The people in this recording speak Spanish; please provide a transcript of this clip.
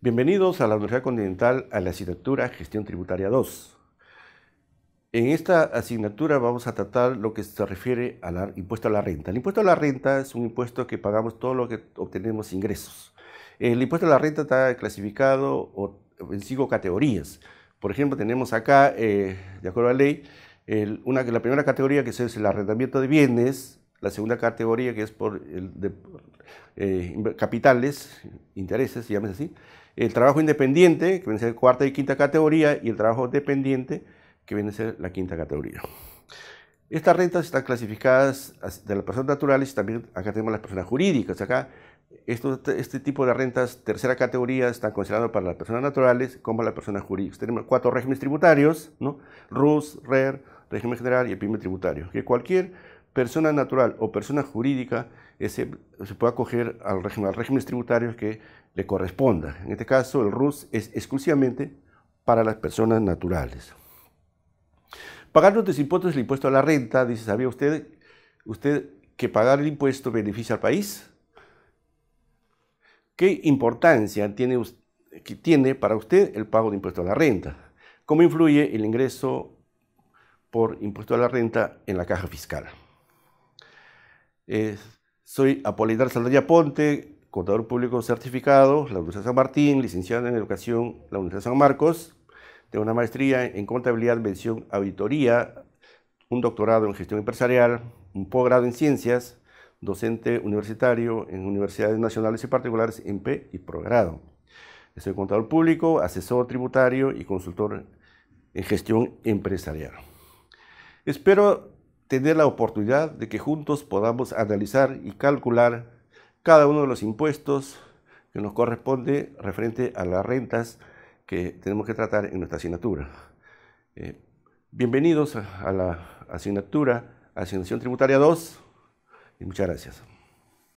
Bienvenidos a la Universidad Continental a la asignatura Gestión Tributaria 2. En esta asignatura vamos a tratar lo que se refiere al impuesto a la renta. El impuesto a la renta es un impuesto que pagamos todo lo que obtenemos ingresos. El impuesto a la renta está clasificado en cinco categorías. Por ejemplo, tenemos acá, eh, de acuerdo a la ley, una, la primera categoría que es el arrendamiento de bienes, la segunda categoría que es por el eh, capitales, intereses, llámese así, el trabajo independiente, que viene a ser cuarta y quinta categoría, y el trabajo dependiente, que viene a ser la quinta categoría. Estas rentas están clasificadas de las personas naturales y también acá tenemos las personas jurídicas. Acá esto, este tipo de rentas, tercera categoría, están consideradas para las personas naturales como las personas jurídicas. Tenemos cuatro regímenes tributarios, ¿no? RUS, RER, régimen general y el PYME tributario. Que cualquier persona natural o persona jurídica se puede acoger al régimen, tributario que le corresponda. En este caso, el RUS es exclusivamente para las personas naturales. Pagar los impuestos del el impuesto a la renta, dice, ¿sabía usted, usted que pagar el impuesto beneficia al país? ¿Qué importancia tiene, tiene para usted el pago de impuesto a la renta? ¿Cómo influye el ingreso por impuesto a la renta en la caja fiscal? Eh, soy Apolinar Saldaña Ponte, contador público certificado, la Universidad San Martín, licenciado en Educación, la Universidad San Marcos. Tengo una maestría en Contabilidad, Mención, Auditoría, un doctorado en Gestión Empresarial, un posgrado en Ciencias, docente universitario en universidades nacionales y particulares en P y progrado. Soy contador público, asesor tributario y consultor en gestión empresarial. Espero tener la oportunidad de que juntos podamos analizar y calcular cada uno de los impuestos que nos corresponde referente a las rentas que tenemos que tratar en nuestra asignatura. Eh, bienvenidos a la asignatura, asignación tributaria 2, y muchas gracias.